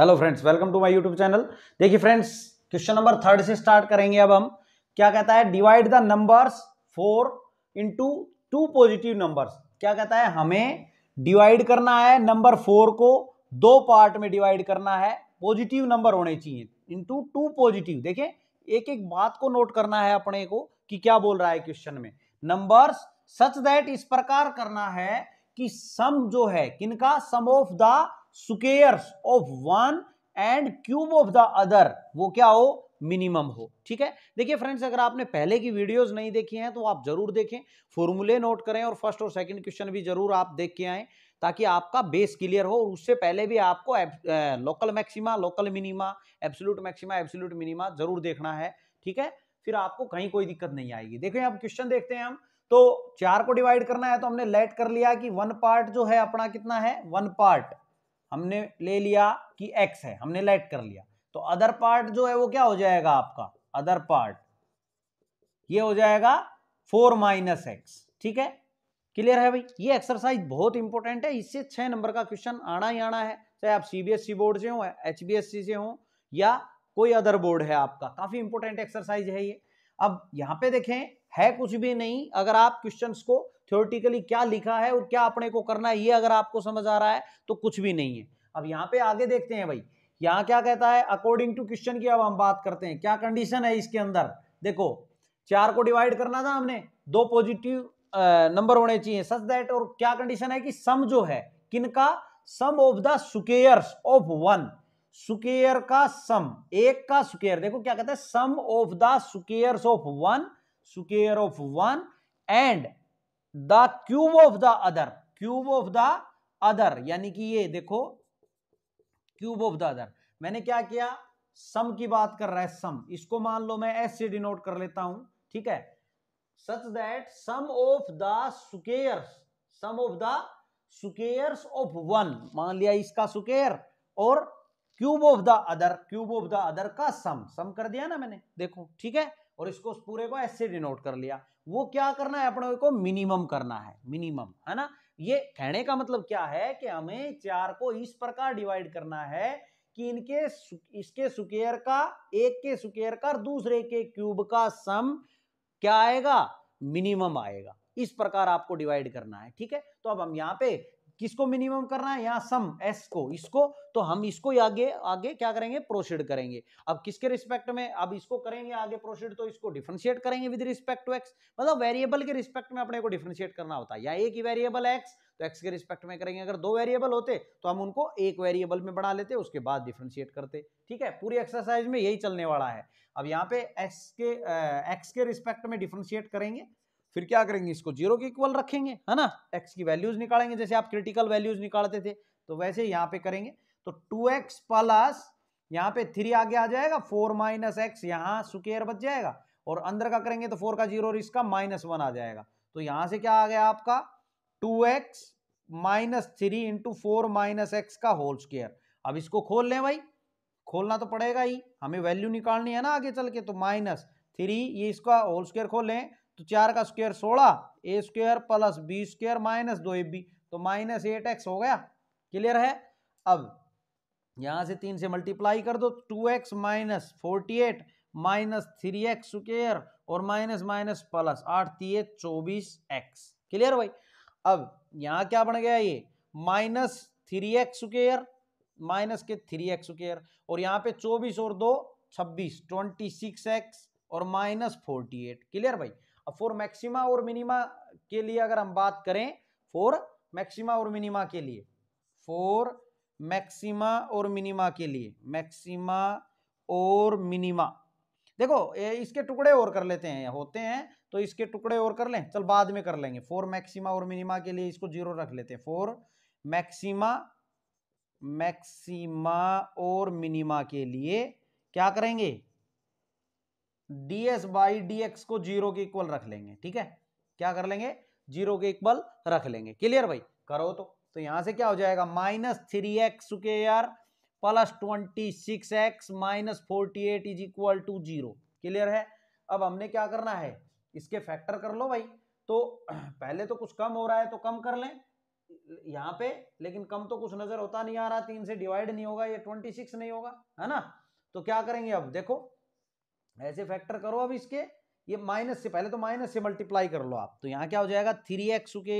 hello friends welcome to my YouTube channel देखिए friends question number third से start करेंगे अब हम क्या कहता है divide the numbers four into two positive numbers क्या कहता है हमें डिवाइड करना है नंबर फोर को दो पार्ट में डिवाइड करना है पॉजिटिव नंबर होने चाहिए इंटू टू पॉजिटिव देखिए एक एक बात को नोट करना है अपने को कि क्या बोल रहा है क्वेश्चन में नंबर्स सच दैट इस प्रकार करना है कि सम जो है किनका sum of the squares of one and cube of the other वो क्या हो मिनिमम हो ठीक है देखिए फ्रेंड्स अगर आपने पहले की वीडियोस नहीं देखी हैं तो आप जरूर देखें फॉर्मूले नोट करें और फर्स्ट और सेकंड क्वेश्चन भी जरूर आप देख के आए ताकि आपका बेस क्लियर हो और उससे पहले भी आपको local maxima local minima absolute maxima absolute minima जरूर देखना है ठीक है फिर आपको कहीं कोई दिक्कत नहीं आएगी देखें अब क्वेश्चन देखते हैं हम तो चार को डिवाइड करना है तो हमने लेट कर लिया कि वन पार्ट जो है अपना कितना है वन पार्ट हमने ले लिया कि एक्स है हमने लेट कर लिया तो अदर पार्ट जो है वो क्या हो जाएगा आपका अदर पार्ट ये हो जाएगा फोर माइनस एक्स ठीक है क्लियर है भाई ये एक्सरसाइज बहुत इंपॉर्टेंट है इससे छह नंबर का क्वेश्चन आना ही आना है चाहे आप सीबीएसई बोर्ड e से हो सी से हो या कोई अदर बोर्ड है आपका काफी इंपोर्टेंट एक्सरसाइज है ये अब यहां पे देखें है कुछ भी नहीं अगर आप क्वेश्चंस को थ्योरेटिकली क्या लिखा है और क्या अपने को करना है ये अगर आपको समझ आ रहा है तो कुछ भी नहीं है अब यहाँ पे आगे देखते हैं भाई यहाँ क्या कहता है अकॉर्डिंग टू क्वेश्चन की अब हम बात करते हैं क्या कंडीशन है इसके अंदर देखो चार को डिवाइड करना था हमने दो पॉजिटिव नंबर होने चाहिए सच दैट और क्या कंडीशन है कि सम जो है किनका sum of the squares of one square का सम एक का सुकेयर देखो क्या कहता है sum of the squares of one square of one and the cube of the other cube of the other यानी कि ये देखो क्यूब ऑफ द अदर मैंने क्या किया सम की बात कर रहा है सम इसको मान लो मैं एस से डिनोट कर लेता हूं ठीक है such that sum of the squares sum of the squares of one मान लिया इसका सुकेयर और cube of the other cube of the other का सम सम कर दिया ना मैंने देखो ठीक है और इसको पूरे को एस से डिनोट कर लिया वो क्या करना है अपने को मिनिमम करना है मिनिमम है ना ये कहने का मतलब क्या है कि हमें चार को इस प्रकार डिवाइड करना है कि इनके इसके सुकेयर का एक के सुकेयर का दूसरे के क्यूब का सम क्या आएगा मिनिमम आएगा इस प्रकार आपको डिवाइड करना है ठीक है तो अब हम यहाँ पे किसको मिनिमम करना है यहाँ सम एस को इसको तो हम इसको आगे आगे क्या करेंगे प्रोसीड करेंगे अब किसके रिस्पेक्ट में अब इसको करेंगे आगे प्रोसीड तो इसको डिफ्रेंशिएट करेंगे विद रिस्पेक्ट टू एक्स मतलब वेरिएबल के रिस्पेक्ट में अपने को डिफ्रेंशिएट करना होता है या एक ही वेरिएबल एक्स तो एक्स के रिस्पेक्ट में करेंगे अगर दो वेरिएबल होते तो हम उनको एक वेरिएबल में बढ़ा लेते उसके बाद डिफ्रेंशिएट करते ठीक है पूरी एक्सरसाइज में यही चलने वाला है अब यहाँ पे एक्स के एक्स के रिस्पेक्ट में डिफ्रेंशिएट करेंगे फिर क्या करेंगे इसको जीरो के इक्वल रखेंगे है ना एक्स की वैल्यूज निकालेंगे जैसे आप क्रिटिकल वैल्यूज निकालते थे तो वैसे यहाँ पे करेंगे तो टू एक्स प्लस यहाँ पे थ्री आगे आ जाएगा फोर माइनस एक्स यहाँ सुकेयर बच जाएगा और अंदर का करेंगे तो फोर का जीरो और इसका माइनस वन आ जाएगा तो यहाँ से क्या आ गया आपका two X minus three into four minus X का होल स्केयर अब इसको खोल लें भाई खोलना तो पड़ेगा ही हमें वैल्यू निकालनी है ना आगे चल के तो माइनस थ्री ये इसका होल स्केयर खोल लें तो चार का स्क्वेयर सोलह A square plus B square minus दो ए बी तो माइनस एट एक्स हो गया क्लियर है अब यहां से तीन से मल्टीप्लाई कर दो two X minus forty eight minus three X square और माइनस माइनस प्लस आठ तीय चौबीस एक्स क्लियर भाई अब यहाँ क्या बन गया ये minus three X square minus के थ्री एक्स स्क्र और यहाँ पे चौबीस और दो छब्बीस ट्वेंटी सिक्स एक्स और माइनस फोर्टी एट क्लियर भाई अब फॉर मैक्सिमा और मिनिमा के लिए अगर हम बात करें फॉर मैक्सिमा और मिनिमा के लिए फॉर मैक्सिमा और मिनिमा के लिए मैक्सिमा और मिनिमा देखो इसके टुकड़े और कर लेते हैं होते हैं तो इसके टुकड़े और कर लें चल बाद में कर लेंगे फोर मैक्सिमा और मिनिमा के लिए इसको जीरो रख लेते हैं फोर मैक्सिमा मैक्सिमा और मिनिमा के लिए क्या करेंगे D S by D X को जीरो के इक्वल रख लेंगे ठीक है क्या कर लेंगे जीरो के इक्वल रख लेंगे क्लियर भाई करो तो तो यहां से क्या हो जाएगा माइनस थ्री एक्स के plus twenty six X minus forty eight is equal to zero clear है अब हमने क्या करना है इसके फैक्टर कर लो भाई तो पहले तो कुछ कम हो रहा है तो कम कर लें यहाँ पे लेकिन कम तो कुछ नजर होता नहीं आ रहा तीन से डिवाइड नहीं होगा ये ट्वेंटी सिक्स नहीं होगा है ना तो क्या करेंगे अब देखो ऐसे फैक्टर करो अब इसके ये माइनस से पहले तो माइनस से मल्टीप्लाई कर लो आप तो यहाँ क्या हो जाएगा थ्री एक्स के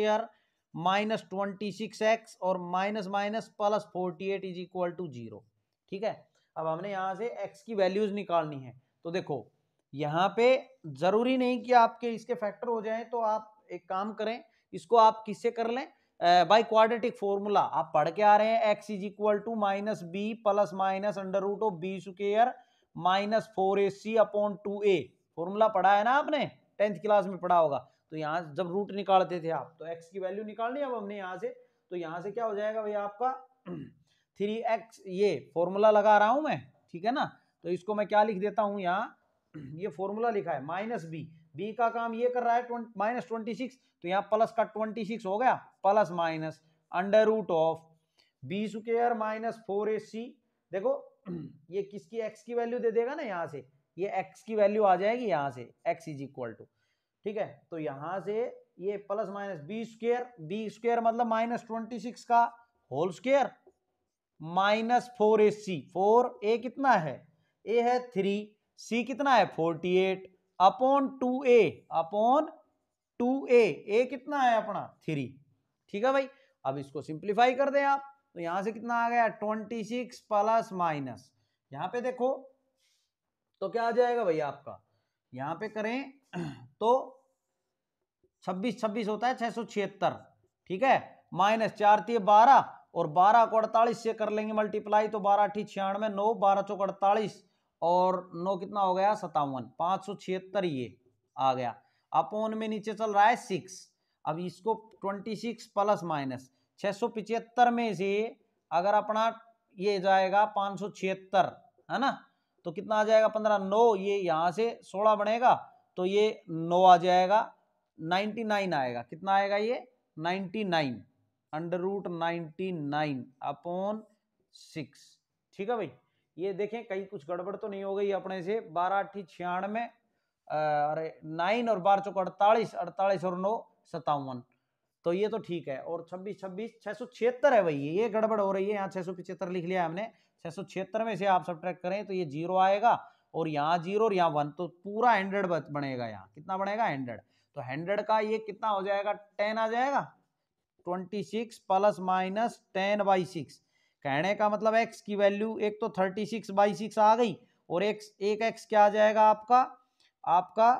माइनस ट्वेंटी सिक्स एक्स और minus minus plus forty eight is equal to zero ठीक है अब हमने यहाँ से एक्स की वैल्यूज निकालनी है तो देखो यहाँ पे ज़रूरी नहीं कि आपके इसके फैक्टर हो जाए तो आप एक काम करें इसको आप किससे कर लें बाई क्वाड्रेटिक फॉर्मूला आप पढ़ के आ रहे हैं X is equal to minus B plus minus under root of B square minus four A C upon two A formula पढ़ा है ना आपने टेंथ क्लास में पढ़ा होगा तो यहाँ जब रूट निकालते थे आप तो एक्स की वैल्यू निकालनी अब हमने यहाँ से तो यहाँ से क्या हो जाएगा भाई आपका थ्री एक्स ये फॉर्मूला लगा रहा हूँ मैं ठीक है ना तो इसको मैं क्या लिख देता हूँ यहाँ ये फॉर्मूला लिखा है माइनस बी बी का काम ये कर रहा है माइनस ट्वेंटी सिक्स तो यहाँ प्लस का ट्वेंटी सिक्स हो गया plus minus under root of B square minus four A C देखो ये किसकी एक्स की वैल्यू दे देगा ना यहाँ से ये एक्स की वैल्यू आ जाएगी यहाँ से एक्स इज इक्वल टू ठीक है तो यहाँ से ये plus minus B square B square मतलब माइनस ट्वेंटी सिक्स का whole square minus four A C four A कितना है ए है थ्री सी कितना है forty eight upon two A upon two A A कितना है अपना थ्री ठीक है भाई अब इसको सिंप्लीफाई कर दें आप तो यहां से कितना आ गया ट्वेंटी सिक्स प्लस माइनस यहां पे देखो तो क्या आ जाएगा भैया आपका यहां पे करें तो छब्बीस छब्बीस होता है छह सौ छिहत्तर ठीक है माइनस चार तीय बारह और बारह को अड़तालीस से कर लेंगे मल्टीप्लाई तो बारह अठी छियानवे नौ बारह चौक अड़तालीस और नौ कितना हो गया सतावन पांच सौ छिहत्तर ये आ गया अपोन में नीचे चल रहा है सिक्स अब इसको ट्वेंटी सिक्स प्लस माइनस छः में से अगर अपना ये जाएगा पाँच है ना तो कितना आ जाएगा पंद्रह नौ ये यहाँ से सोलह बनेगा तो ये नौ आ जाएगा नाइन्टी नाइन आएगा कितना आएगा ये ninety nine under root ninety nine upon six ठीक है भाई ये देखें कहीं कुछ गड़बड़ तो नहीं हो गई अपने से बारह अट्ठी छियानवे अरे नाइन और बारह चौक अड़तालीस अड़तालीस और नौ सत्तावन तो ये तो ठीक है और छब्बीस छब्बीस छह सौ छिहत्तर है भाई ये गड़बड़ हो रही है यहाँ छह सौ पिछहत्तर लिख लिया हमने छह सौ छिहत्तर में से आप सब ट्रैक करें तो ये जीरो आएगा और यहाँ जीरो और यहाँ वन तो पूरा हंड्रेड बनेगा यहाँ कितना बनेगा हंड्रेड तो हंड्रेड का ये कितना हो जाएगा टेन आ जाएगा twenty six plus minus ten by six कहने का मतलब एक्स की वैल्यू एक तो थर्टी सिक्स बाई सिक्स आ गई और एक, एक एक्स क्या आ जाएगा आपका आपका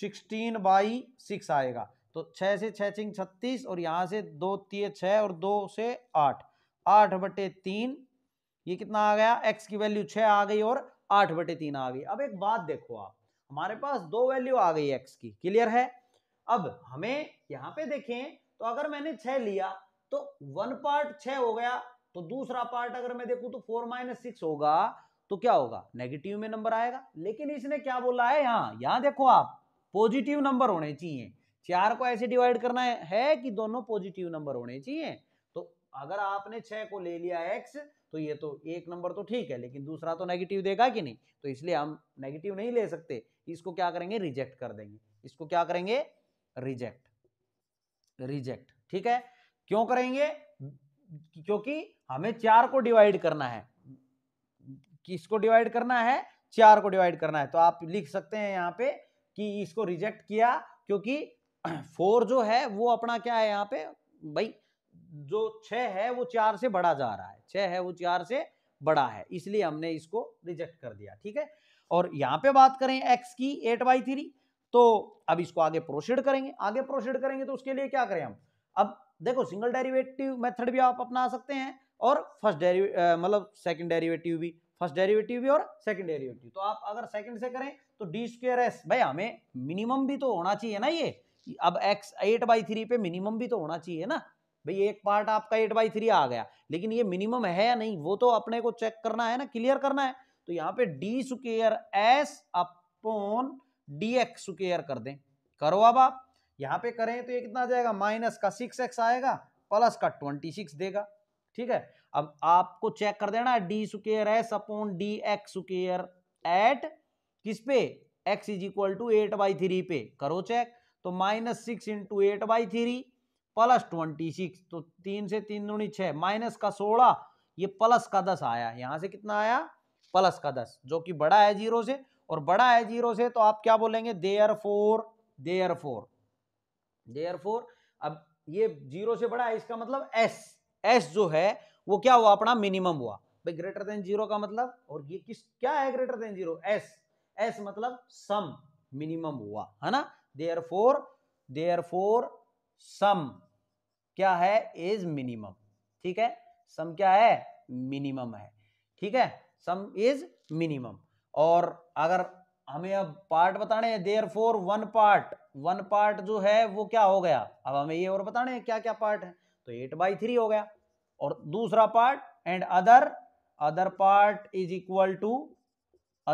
सिक्सटीन बाई सिक्स आएगा तो छः से छः चिंग छत्तीस और यहाँ से दो तीय छः और दो से आठ आठ बटे तीन ये कितना आ गया एक्स की वैल्यू छः आ गई और आठ बटे तीन आ गई अब एक बात देखो आप हमारे पास दो वैल्यू आ गई एक्स की क्लियर है अब हमें यहाँ पे देखें तो अगर मैंने छः लिया तो वन पार्ट छः हो गया तो दूसरा पार्ट अगर मैं देखूँ तो फोर माइनस सिक्स होगा तो क्या होगा नेगेटिव में नंबर आएगा लेकिन इसने क्या बोला है यहाँ यहाँ देखो आप पॉजिटिव नंबर होने चाहिए चार को ऐसे डिवाइड करना है, है कि दोनों पॉजिटिव नंबर होने चाहिए तो अगर आपने छह को ले लिया एक्स तो ये तो एक नंबर तो ठीक है लेकिन दूसरा तो नेगेटिव देगा कि नहीं तो इसलिए हम नेगेटिव नहीं ले सकते इसको क्या करेंगे रिजेक्ट कर देंगे इसको क्या करेंगे रिजेक्ट रिजेक्ट ठीक है क्यों करेंगे क्योंकि हमें चार को डिवाइड करना है किसको डिवाइड करना है चार को डिवाइड करना है तो आप लिख सकते हैं यहाँ पे कि इसको रिजेक्ट किया क्योंकि फोर जो है वो अपना क्या है यहाँ पे भाई जो छ है वो चार से बड़ा जा रहा है छ है वो चार से बड़ा है इसलिए हमने इसको रिजेक्ट कर दिया ठीक है और यहाँ पे बात करें एक्स की एट बाई थ्री तो अब इसको आगे प्रोसीड करेंगे आगे प्रोसीड करेंगे तो उसके लिए क्या करें हम अब देखो सिंगल डेरिवेटिव मेथड भी आप अपना सकते हैं और फर्स्ट डेरिवे मतलब सेकंड डेरिवेटिव भी फर्स्ट डेरिवेटिव भी और सेकंड डेरिवेटिव तो आप अगर सेकंड से करें तो डी स्क्र एस भाई हमें मिनिमम भी तो होना चाहिए ना ये अब एक्स एट बाई थ्री पे मिनिमम भी तो होना चाहिए ना भाई एक पार्ट आपका एट बाई थ्री आ गया लेकिन ये मिनिमम है या नहीं वो तो अपने को चेक करना है ना क्लियर करना है तो यहाँ पे D square S upon D X square कर दें करो अब आप यहाँ पे करें तो ये कितना जाएगा माइनस का सिक्स एक्स आएगा प्लस का ट्वेंटी सिक्स देगा ठीक है अब आपको चेक कर देना D square S upon D X square at किस पे X is equal to eight by three पे करो चेक तो minus six into eight by three plus twenty six तो तीन से तीन दूनी छः माइनस का सोलह ये प्लस का दस आया यहाँ से कितना आया प्लस का दस जो कि बड़ा है जीरो से और बड़ा है जीरो से तो आप क्या बोलेंगे therefore therefore therefore अब ये जीरो से बड़ा है इसका मतलब एस एस जो है वो क्या हुआ अपना मिनिमम हुआ भाई ग्रेटर देन जीरो का मतलब और ये किस क्या है greater than zero S S मतलब सम मिनिमम हुआ है ना therefore therefore sum क्या है इज मिनिमम ठीक है सम क्या है मिनिमम है ठीक है सम इज मिनिमम और अगर हमें अब पार्ट बताने हैं therefore one part one part जो है वो क्या हो गया अब हमें ये और बताने हैं क्या क्या पार्ट है तो एट बाई थ्री हो गया और दूसरा part and other other part is equal to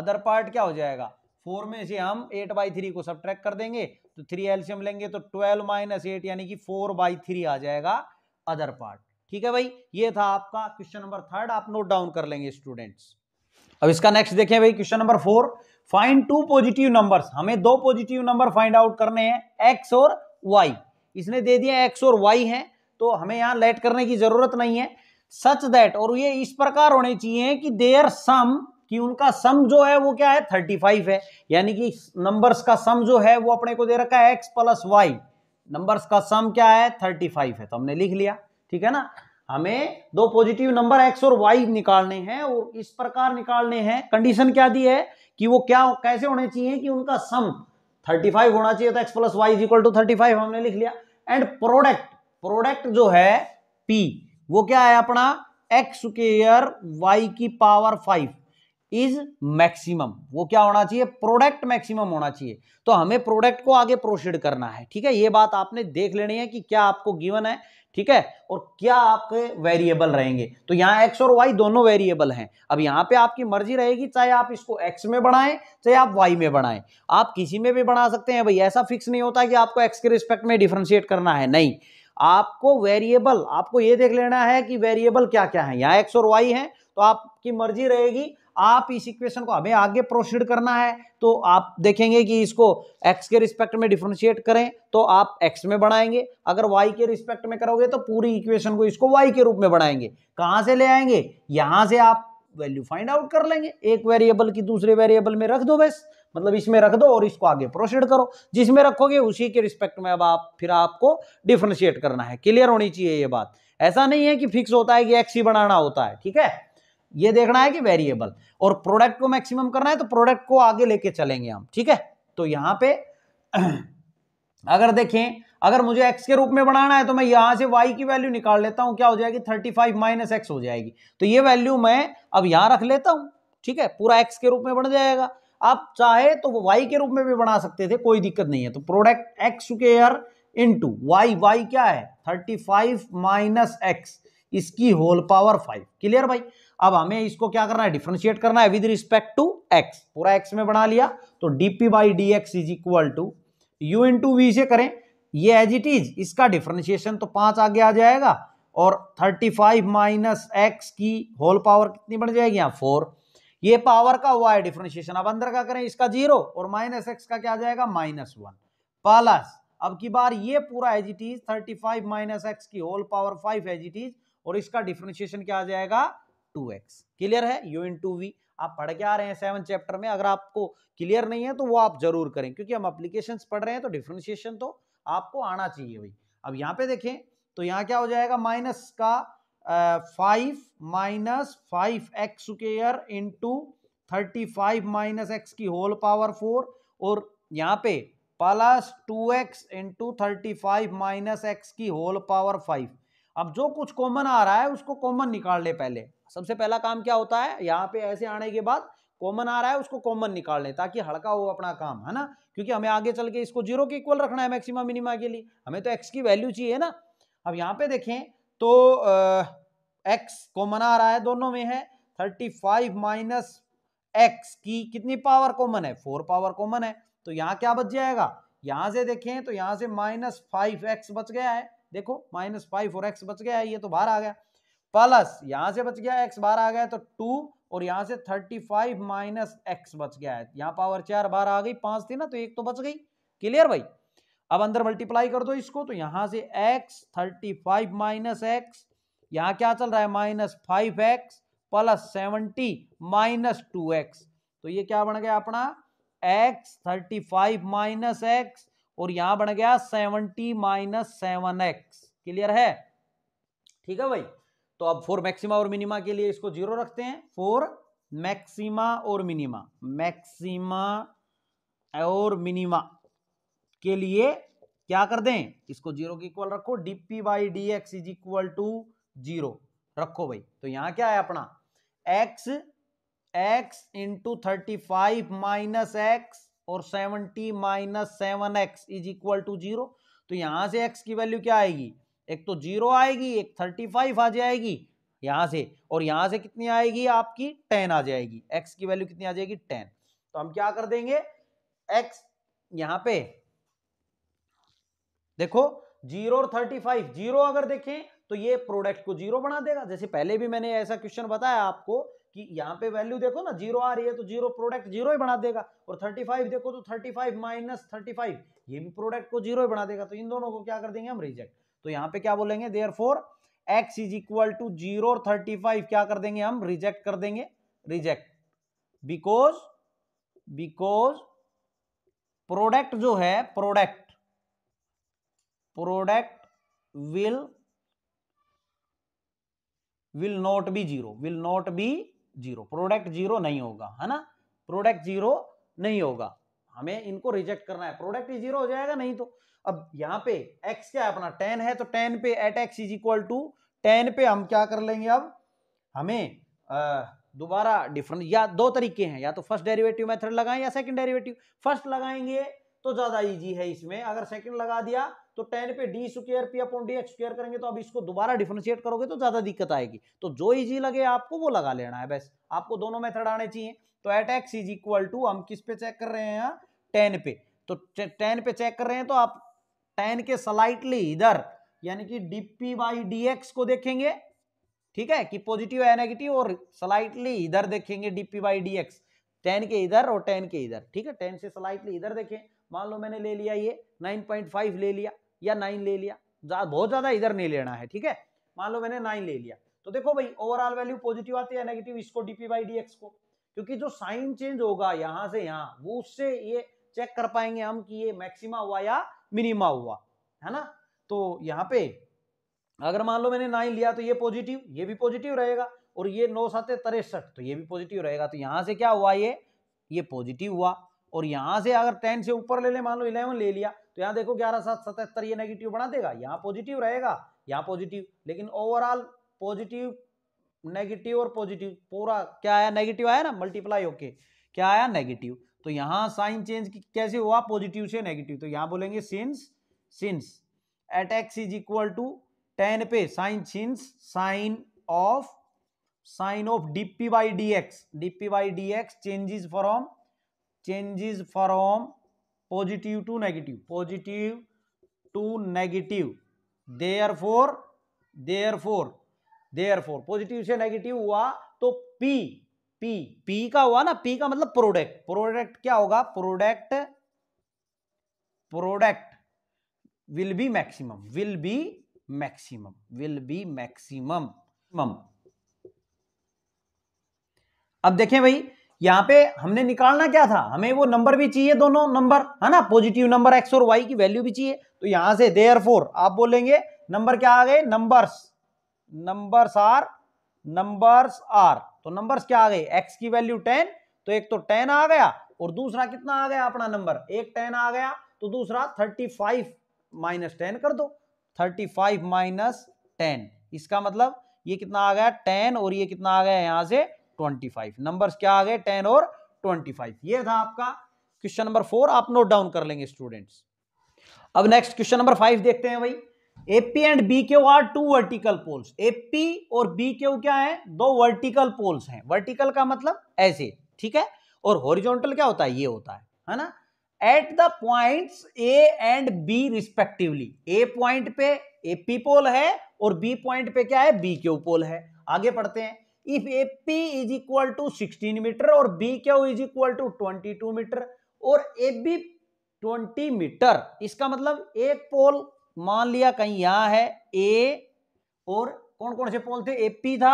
other part क्या हो जाएगा फोर में से हम एट बाई थ्री को सब कर देंगे तो थ्री एल्सियम लेंगे तो ट्वेल्व माइनस एट यानी कि फोर बाई थ्री आ जाएगा अदर पार्ट ठीक है भाई ये था आपका क्वेश्चन नंबर थर्ड आप नोट डाउन कर लेंगे स्टूडेंट्स अब इसका नेक्स्ट देखें भाई question number four find two positive number हमें दो पॉजिटिव नंबर फाइंड आउट करने हैं एक्स और वाई इसने दे दिया एक्स और वाई है तो हमें यहां लेट करने की जरूरत नहीं है सच दैट और ये इस प्रकार होने चाहिए कि देयर सम कि उनका सम जो है वो क्या है थर्टी फाइव है यानी कि नंबर्स का सम जो है वो अपने को दे रखा है एक्स प्लस वाई नंबर्स का सम क्या है थर्टी फाइव है तो हमने लिख लिया ठीक है ना हमें दो पॉजिटिव नंबर एक्स और वाई निकालने हैं और इस प्रकार निकालने हैं कंडीशन क्या दी है कि वो क्या कैसे होने चाहिए कि उनका सम थर्टी फाइव होना चाहिए तो X plus Y is equal to thirty five हमने लिख लिया एंड प्रोडक्ट प्रोडक्ट जो है पी वो क्या है अपना एक्स स्क्र वाई की पावर फाइव इज मैक्सिमम वो क्या होना चाहिए प्रोडक्ट मैक्सिमम होना चाहिए तो हमें प्रोडक्ट को आगे प्रोसीड करना है ठीक है ये बात आपने देख लेनी है कि क्या आपको गिवन है ठीक है और क्या आपके वेरिएबल रहेंगे तो यहाँ एक्स और वाई दोनों वेरिएबल हैं अब यहाँ पे आपकी मर्जी रहेगी चाहे आप इसको एक्स में बढ़ाएं चाहे आप वाई में बढ़ाएं आप किसी में भी बढ़ा सकते हैं भाई ऐसा फिक्स नहीं होता कि आपको एक्स के रिस्पेक्ट में डिफ्रेंशिएट करना है नहीं आपको वेरिएबल आपको ये देख लेना है कि वेरिएबल क्या क्या है यहाँ एक्स और वाई है तो आपकी मर्जी रहेगी आप इस इक्वेशन को हमें आगे प्रोसीड करना है तो आप देखेंगे कि इसको x के रिस्पेक्ट में डिफ्रेंशिएट करें तो आप x में बढ़ाएंगे अगर y के रिस्पेक्ट में करोगे तो पूरी इक्वेशन को इसको y के रूप में बढ़ाएंगे कहाँ से ले आएंगे यहाँ से आप वैल्यू फाइंड आउट कर लेंगे एक वेरिएबल की दूसरे वेरिएबल में रख दो बस मतलब इसमें रख दो और इसको आगे प्रोसीड करो जिसमें रखोगे उसी के रिस्पेक्ट में अब आप फिर आपको डिफ्रेंशिएट करना है क्लियर होनी चाहिए ये बात ऐसा नहीं है कि फिक्स होता है कि एक्स ही बनाना होता है ठीक है ये देखना है कि वेरिएबल और प्रोडक्ट को मैक्सिमम करना है तो प्रोडक्ट को आगे लेके चलेंगे हम ठीक है तो यहां पे अगर देखें अगर मुझे एक्स के रूप में बनाना है तो मैं यहां से वाई की वैल्यू निकाल लेता हूं क्या हो जाएगी थर्टी फाइव माइनस एक्स हो जाएगी तो ये वैल्यू मैं अब यहां रख लेता हूं ठीक है पूरा एक्स के रूप में बन जाएगा आप चाहे तो वाई के रूप में भी बना सकते थे कोई दिक्कत नहीं है तो product X square into Y Y क्या है थर्टी फाइव माइनस एक्स इसकी होल पावर फाइव क्लियर भाई अब हमें इसको क्या करना है डिफ्रेंशिएट करना है विद रिस्पेक्ट टू एक्स पूरा एक्स में बना लिया तो DP by D X is equal to U into V से करें ये एज इट इज इसका डिफ्रेंशिएशन तो पांच आगे आ जाएगा और थर्टी फाइव माइनस एक्स की होल पावर कितनी बढ़ जाएगी यहाँ फोर ये पावर का हुआ है डिफ्रेंशिएशन अब अंदर का करें इसका जीरो और माइनस एक्स का क्या जाएगा माइनस वन प्लस अब की बार ये पूरा as it is thirty five minus X की whole power five as it is और इसका डिफ्रेंशिएशन क्या आ जाएगा टू एक्स क्लियर है यू इन टू वी आप पढ़ के आ रहे हैं सेवन चैप्टर में अगर आपको क्लियर नहीं है तो वो आप जरूर करें क्योंकि हम अप्लीकेशन पढ़ रहे हैं तो डिफ्रेंशिएशन तो आपको आना चाहिए भाई अब यहाँ पे देखें तो यहाँ क्या हो जाएगा माइनस का five minus five X square into thirty five minus X की होल पावर फोर और यहाँ पे plus two X into thirty five minus X की होल पावर फाइव अब जो कुछ कॉमन आ रहा है उसको कॉमन निकाल ले पहले सबसे पहला काम क्या होता है यहाँ पे ऐसे आने के बाद कॉमन आ रहा है उसको कॉमन निकाल लें ताकि हड़का हो अपना काम है ना क्योंकि हमें आगे चल के इसको जीरो के इक्वल रखना है मैक्सिमम मिनिमा के लिए हमें तो एक्स की वैल्यू चाहिए ना अब यहाँ पे देखें तो एक्स कॉमन आ रहा है दोनों में है थर्टी फाइव माइनस एक्स की कितनी पावर कॉमन है फोर पावर कॉमन है तो यहाँ क्या बच जाएगा यहाँ से देखें तो यहाँ से माइनस फाइव एक्स बच गया है देखो माइनस फाइव और एक्स बच गया है ये तो बाहर आ गया प्लस यहां से बच गया एक्स बार आ गया तो टू और यहां से थर्टी फाइव माइनस एक्स बच गया है यहाँ पावर चार बार आ गई पांच थी ना तो एक तो बच गई क्लियर भाई अब अंदर मल्टीप्लाई कर दो इसको तो यहां से X thirty five minus X यहां क्या चल रहा है minus five X plus seventy minus two X तो ये क्या बन गया अपना X thirty five minus X और यहाँ बन गया seventy minus seven X clear है ठीक है भाई तो अब फोर मैक्सिमा और मिनिमा के लिए इसको जीरो रखते हैं फोर मैक्सिमा और मिनिमा मैक्सिमा और मिनिमा के लिए क्या कर दें इसको जीरो के इक्वल रखो DP by D X is equal to zero रखो भाई तो यहां क्या है अपना X X into thirty five minus X और seventy minus seven X is equal to zero तो यहां से एक्स की वैल्यू क्या आएगी एक तो जीरो आएगी एक थर्टी फाइव आ जाएगी यहां से और यहां से कितनी आएगी आपकी टेन आ जाएगी एक्स की वैल्यू कितनी आ जाएगी टेन तो हम क्या कर देंगे एक्स यहां पे देखो जीरो और थर्टी फाइव जीरो अगर देखें तो ये प्रोडक्ट को जीरो बना देगा जैसे पहले भी मैंने ऐसा क्वेश्चन बताया आपको कि यहां पे वैल्यू देखो ना जीरो आ रही है तो जीरो प्रोडक्ट जीरो ही बना देगा और थर्टी फाइव देखो तो thirty five minus thirty five ये भी प्रोडक्ट को जीरो ही बना देगा तो इन दोनों को क्या कर देंगे हम रिजेक्ट तो यहाँ पे क्या बोलेंगे therefore X is equal to zero thirty five क्या कर देंगे हम रिजेक्ट कर देंगे रिजेक्ट बिकॉज बिकॉज प्रोडक्ट जो है product product will will not be zero will not be zero product zero नहीं होगा है ना प्रोडक्ट जीरो नहीं होगा हमें इनको रिजेक्ट करना है प्रोडक्ट ही जीरो हो जाएगा नहीं तो अब यहां पे x क्या है अपना tan है तो tan पे at X is equal to ten पे हम क्या कर लेंगे अब हमें दोबारा डिफरेंस या दो तरीके हैं या तो फर्स्ट डेरिवेटिव मेथड लगाएं या सेकंड डेरिवेटिव फर्स्ट लगाएंगे तो ज्यादा इजी है इसमें अगर सेकंड लगा दिया तो टेन पे D square P upon D X square करेंगे तो अब इसको दोबारा डिफ्रेंशिएट करोगे तो ज्यादा दिक्कत आएगी तो जो इजी लगे आपको वो लगा लेना है बस आपको दोनों मेथड आने चाहिए तो at X is equal to हम किस पे चेक कर रहे हैं टेन पे तो टेन पे चेक कर रहे हैं तो आप टेन के स्लाइटली इधर यानी कि डीपी बाई डी एक्स को देखेंगे ठीक है कि पॉजिटिव है नेगेटिव और स्लाइटली इधर देखेंगे DP by D X ten के इधर और टेन के इधर ठीक है टेन से स्लाइटली इधर देखें मान लो मैंने ले लिया ये नाइन पॉइंट फाइव ले लिया या नाइन ले लिया जा, बहुत ज्यादा इधर नहीं लेना है ठीक है मान लो मैंने नाइन ले लिया तो देखो भाई ओवरऑल वैल्यू पॉजिटिव आती है नेगेटिव इसको डीपी बाई डी एक्स को क्योंकि जो साइन चेंज होगा यहां से यहां वो उससे ये चेक कर पाएंगे हम कि ये मैक्सिमा हुआ या मिनिमा हुआ है ना तो यहाँ पे अगर मान लो मैंने नाइन लिया तो ये पॉजिटिव ये भी पॉजिटिव रहेगा और ये नौ सात तिरसठ तो ये भी पॉजिटिव रहेगा तो यहाँ से क्या हुआ ये ये पॉजिटिव हुआ और यहाँ से अगर टेन से ऊपर ले ले मान लो इलेवन ले लिया तो यहाँ देखो ग्यारह सात सतहत्तर ये नेगेटिव बना देगा यहाँ पॉजिटिव रहेगा यहाँ पॉजिटिव लेकिन ओवरऑल पॉजिटिव नेगेटिव और पॉजिटिव पूरा क्या आया नेगेटिव आया ना मल्टीप्लाई होके क्या आया नेगेटिव तो यहां साइन चेंज कैसे हुआ पॉजिटिव से नेगेटिव तो यहां बोलेंगे since since at X is equal to ten पे sign since sign of sign of DP by D X DP by D X changes from changes from positive to negative positive to negative therefore therefore therefore positive से negative हुआ तो P P P का हुआ ना P का मतलब product product क्या होगा product product will be maximum will be maximum will be maximum अब देखें भाई यहां पे हमने निकालना क्या था हमें वो नंबर भी चाहिए दोनों नंबर है ना पॉजिटिव नंबर एक्स और वाई की वैल्यू भी चाहिए तो यहां से देयर फोर आप बोलेंगे नंबर क्या आ गए numbers numbers are numbers are तो नंबर्स क्या आ गए एक्स की वैल्यू टेन तो एक तो टेन आ गया और दूसरा कितना आ गया अपना नंबर एक टेन आ गया तो दूसरा थर्टी फाइव माइनस टेन कर दो थर्टी फाइव माइनस टेन इसका मतलब ये कितना आ गया टेन और ये कितना आ गया यहां से ट्वेंटी फाइव नंबर क्या आ गए टेन और ट्वेंटी फाइव ये था आपका क्वेश्चन नंबर फोर आप नोट डाउन कर लेंगे स्टूडेंट्स अब नेक्स्ट क्वेश्चन नंबर फाइव देखते हैं भाई AP and B Q are two vertical poles AP और बी के क्या है दो वर्टिकल पोल्स हैं वर्टिकल का मतलब ऐसे ठीक है और हॉरिजॉन्टल क्या होता है ये होता है है ना at the point A and B respectively A point पे एपी पोल है और बी पॉइंट पे क्या है बी क्यू पोल है आगे पढ़ते हैं if AP is equal to sixteen meter और B Q is equal to twenty two meter और ए बी ट्वेंटी मीटर इसका मतलब एक पोल मान लिया कहीं यहां है ए और कौन कौन से पोल थे ए पी था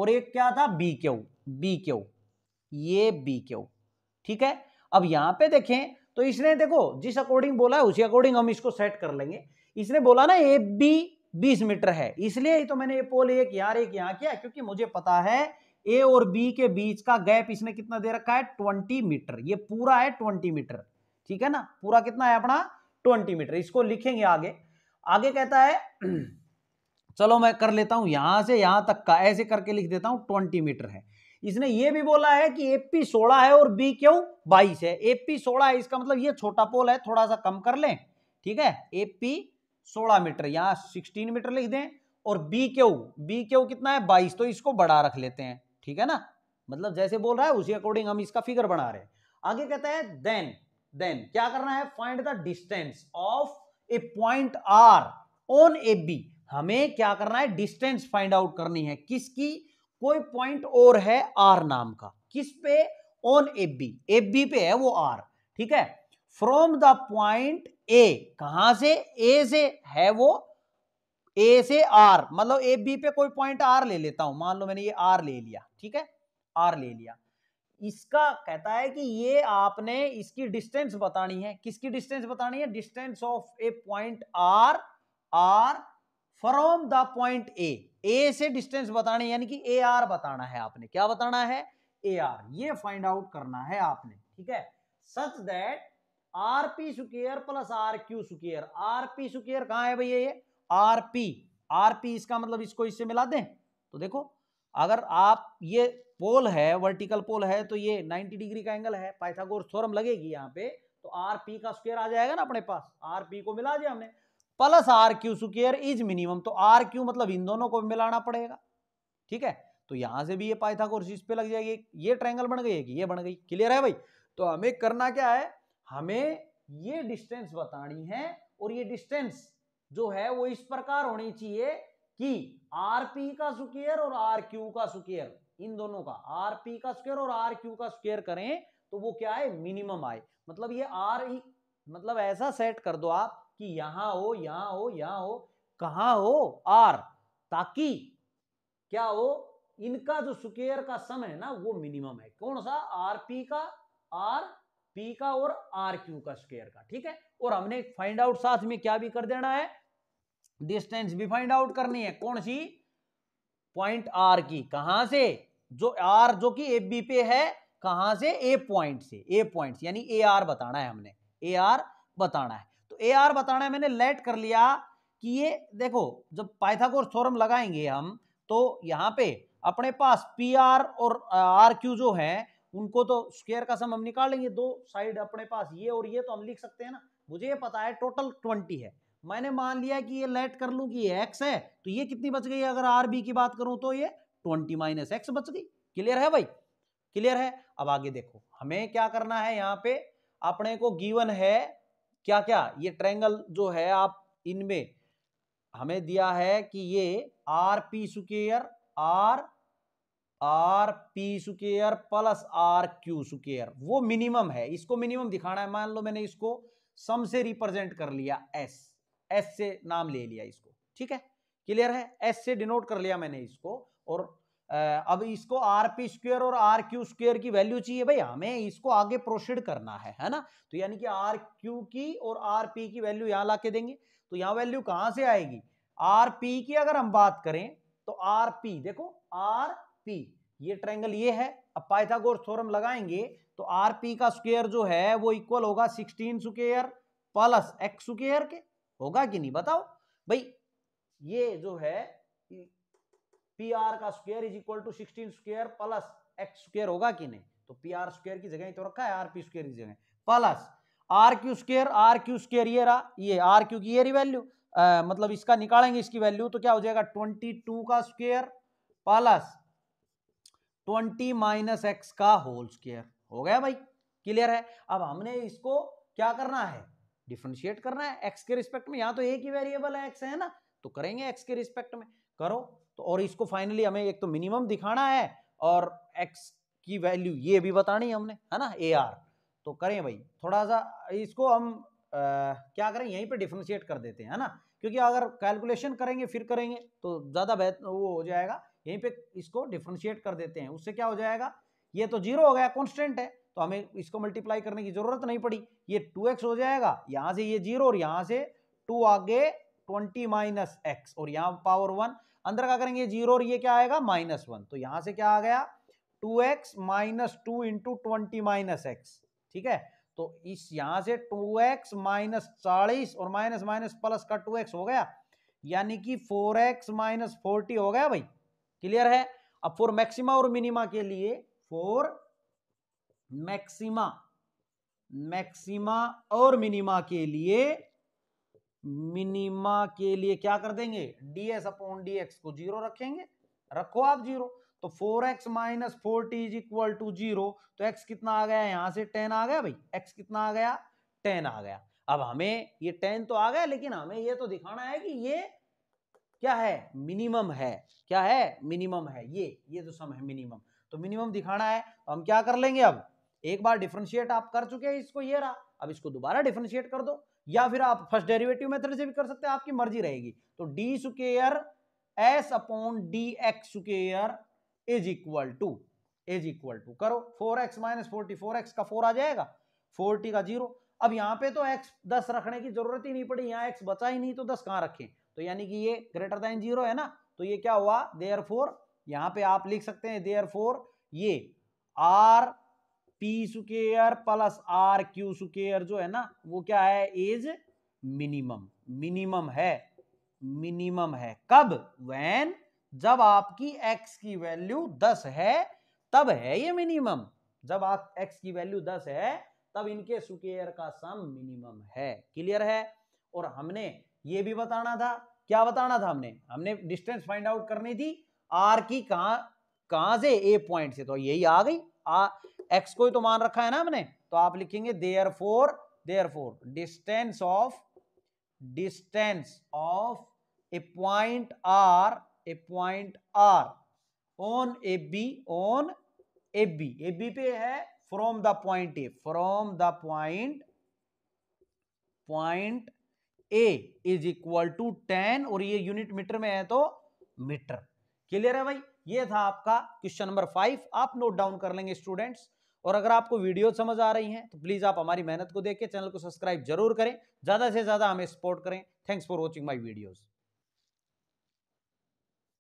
और एक क्या था बी क्यू बी क्यू ये बी क्यू ठीक है अब यहां पे देखें तो इसने देखो जिस अकॉर्डिंग बोला है उसी अकॉर्डिंग हम इसको सेट कर लेंगे इसने बोला ना ए बी बीस मीटर है इसलिए तो मैंने ये पोल एक यार एक यहां किया क्योंकि मुझे पता है ए और बी के बीच का गैप इसने कितना दे रखा है ट्वेंटी मीटर ये पूरा है ट्वेंटी मीटर ठीक है ना पूरा कितना है अपना ट्वेंटी मीटर इसको लिखेंगे आगे आगे कहता है चलो मैं कर लेता हूं यहां से यहां तक का ऐसे करके लिख देता हूं ट्वेंटी मीटर है इसने ये भी बोला है कि एपी सोलह है और बी क्यों बाईस है एपी सोलह है इसका मतलब ये छोटा पोल है थोड़ा सा कम कर लें ठीक है एपी सोलह मीटर यहां सिक्सटीन मीटर लिख दें और बी क्यों बी क्यों कितना है बाईस तो इसको बड़ा रख लेते हैं ठीक है ना मतलब जैसे बोल रहा है उसी अकॉर्डिंग हम इसका फिगर बना रहे हैं आगे कहता है देन देन क्या करना है find the distance of a point R on A B हमें क्या करना है डिस्टेंस फाइंड आउट करनी है किसकी कोई पॉइंट और है आर नाम का किस पे on A B A B पे है वो आर ठीक है फ्रॉम द पॉइंट ए कहां से ए से है वो ए से आर मतलब ए बी पे कोई पॉइंट आर ले लेता हूं मान लो मैंने ये आर ले लिया ठीक है आर ले लिया इसका कहता है कि ये आपने इसकी डिस्टेंस बतानी है किसकी डिस्टेंस बतानी है distance of a point R R from the point A A से डिस्टेंस बतानी यानी कि ए आर बताना है आपने क्या बताना है ए आर ये फाइंड आउट करना है आपने ठीक है such that R P square plus R Q square R P square कहाँ है भैया ये आर पी आर पी इसका मतलब इसको इससे मिला दें तो देखो अगर आप ये पोल है वर्टिकल पोल है तो ये 90 डिग्री का एंगल है पाइथागोर थ्योरम लगेगी यहाँ पे तो आर पी का स्क्वायर आ जाएगा ना अपने पास आर पी को मिला दिया हमने plus R Q square is minimum तो आर क्यू मतलब इन दोनों को मिलाना पड़ेगा ठीक है तो यहां से भी ये पाइथागोर इस पे लग जाएगी ये ट्रायंगल बन गई है ये बन गई क्लियर है भाई तो हमें करना क्या है हमें ये डिस्टेंस बतानी है और ये डिस्टेंस जो है वो इस प्रकार होनी चाहिए कि आर पी का स्क्र और आर क्यू का स्क्र इन दोनों का आर पी का स्क्र और आर क्यू का स्क्र करें तो वो क्या है मिनिमम आए मतलब ये आर ही मतलब ऐसा सेट कर दो आप कि यहां हो यहां हो यहां हो कहा हो आर ताकि क्या हो इनका जो स्क्र का सम है ना वो मिनिमम है कौन सा आर पी का आर पी का और आर क्यू का स्क्र का ठीक है और हमने फाइंड आउट साथ में क्या भी कर देना है डिस्टेंस भी फाइंड आउट करनी है कौन सी पॉइंट आर की कहां से जो आर जो कि ए बी पे है कहां से ए पॉइंट से ए पॉइंट यानी ए आर बताना है हमने ए आर बताना है तो ए आर बताना है मैंने लेट कर लिया कि ये देखो जब पाइथागोर थ्योरम लगाएंगे हम तो यहाँ पे अपने पास पी आर और आर क्यू जो है उनको तो स्क्वायर का सम हम निकाल लेंगे दो साइड अपने पास ये और ये तो हम लिख सकते हैं ना मुझे ये पता है टोटल ट्वेंटी है मैंने मान लिया कि ये लेट कर लूँ कि ये एक्स है तो ये कितनी बच गई अगर आर बी की बात करूँ तो ये ट्वेंटी माइनस एक्स बच गई क्लियर है भाई क्लियर है अब आगे देखो हमें क्या करना है यहाँ पे अपने को गिवन है क्या क्या ये ट्रेंगल जो है आप इनमें हमें दिया है कि ये R P square R R P square plus R Q square वो मिनिमम है इसको मिनिमम दिखाना है मान लो मैंने इसको सम से रिप्रेजेंट कर लिया एस एस से नाम ले लिया इसको ठीक है क्लियर है एस से डिनोट कर लिया मैंने इसको और अब इसको आर पी स्क्र और आर क्यू स्क्र की वैल्यू चाहिए भाई हमें इसको आगे प्रोसीड करना है है ना तो यानी कि आर क्यू की और आर पी की वैल्यू यहां ला देंगे तो यहां वैल्यू कहां से आएगी आर पी की अगर हम बात करें तो आर पी देखो आर पी ये ट्रेंगल ये है अब पाइथागोर थ्योरम लगाएंगे तो आर पी का स्क्वेयर जो है वो इक्वल होगा sixteen square plus X square के होगा कि नहीं बताओ भाई ये जो है पी आर का square is equal to sixteen square plus X square होगा कि नहीं तो पी आर स्क्वायर की जगह ही तो रखा है आर पी स्क्वायर की जगह plus R Q square R Q square ये रहा ये आर क्यू की ये रही वैल्यू मतलब इसका निकालेंगे इसकी वैल्यू तो क्या हो जाएगा ट्वेंटी टू का square plus twenty minus X का होल स्क्वेयर हो गया भाई क्लियर है अब हमने इसको क्या करना है डिफ्रेंशिएट करना है एक्स के रिस्पेक्ट में यहाँ तो एक ही वेरिएबल है एक्स है ना तो करेंगे एक्स के रिस्पेक्ट में करो तो और इसको फाइनली हमें एक तो मिनिमम दिखाना है और एक्स की वैल्यू ये भी बतानी है हमने है ना ए आर तो करें भाई थोड़ा सा इसको हम आ, क्या करें यहीं पर डिफ्रेंशिएट कर देते हैं है ना क्योंकि अगर कैलकुलेशन करेंगे फिर करेंगे तो ज़्यादा बेहतर वो हो जाएगा यहीं पे इसको डिफ्रेंशिएट कर देते हैं उससे क्या हो जाएगा ये तो जीरो हो गया कॉन्स्टेंट है तो हमें इसको मल्टीप्लाई करने की जरूरत नहीं पड़ी ये टू हो जाएगा यहाँ से ये जीरो और यहाँ से टू आगे ट्वेंटी माइनस एक्स और यहाँ पावर वन अंदर का करेंगे जीरो और ये क्या आएगा माइनस वन तो यहाँ से क्या आ गया two X minus two into twenty minus X ठीक है तो इस यहां से 2x एक्स माइनस चालीस और माइनस माइनस प्लस का 2x हो गया यानी कि 4x एक्स माइनस फोर्टी हो गया भाई क्लियर है अब फोर मैक्सिमा और मिनिमा के लिए फोर मैक्सिमा मैक्सिमा और मिनिमा के लिए मिनिमा के लिए क्या कर देंगे डीएस अपॉन डीएक्स को जीरो रखेंगे रखो आप जीरो तो four X minus forty is equal to zero तो एक्स कितना आ गया यहां से टेन आ गया भाई एक्स कितना आ गया टेन आ गया अब हमें ये टेन तो आ गया लेकिन हमें ये तो दिखाना है कि ये क्या है मिनिमम है क्या है मिनिमम है ये ये जो सम है मिनिमम तो मिनिमम दिखाना है तो हम क्या कर लेंगे अब एक बार डिफ्रेंशिएट आप कर चुके हैं इसको ये रहा अब इसको दोबारा डिफ्रेंशिएट कर दो या फिर आप फर्स्ट डेरिवेटिव मेथड से भी कर सकते हैं आपकी मर्जी रहेगी तो D square S upon D X square is equal to is equal to करो four X minus forty four X का फोर आ जाएगा फोर्टी का जीरो अब यहाँ पे तो एक्स दस रखने की जरूरत ही नहीं पड़ी यहाँ एक्स बचा ही नहीं तो दस कहाँ रखें तो यानी कि ये ग्रेटर देन जीरो है ना तो ये क्या हुआ देयर फोर यहाँ पे आप लिख सकते हैं देयर फोर ये R P square plus R Q square जो है ना वो क्या है इज मिनिमम मिनिमम है मिनिमम है कब वैन जब आपकी एक्स की वैल्यू दस है तब है ये मिनिमम जब आप एक्स की वैल्यू दस है तब इनके सुकेयर का सम मिनिमम है क्लियर है और हमने ये भी बताना था क्या बताना था हमने हमने डिस्टेंस फाइंड आउट करनी थी आर की कहा कहां से ए पॉइंट से तो यही आ गई आ एक्स को ही तो मान रखा है ना हमने तो आप लिखेंगे therefore therefore distance of distance of a point R a point R on A B on A B A B पे है from the point A from the point point A is equal to ten और ये unit metre में है तो metre clear है भाई ये था आपका क्वेश्चन नंबर फाइव आप नोट डाउन कर लेंगे स्टूडेंट्स और अगर आपको वीडियो समझ आ रही हैं तो प्लीज़ आप हमारी मेहनत को देखें चैनल को सब्सक्राइब जरूर करें ज़्यादा से ज़्यादा हमें सपोर्ट करें thanks for watching my videos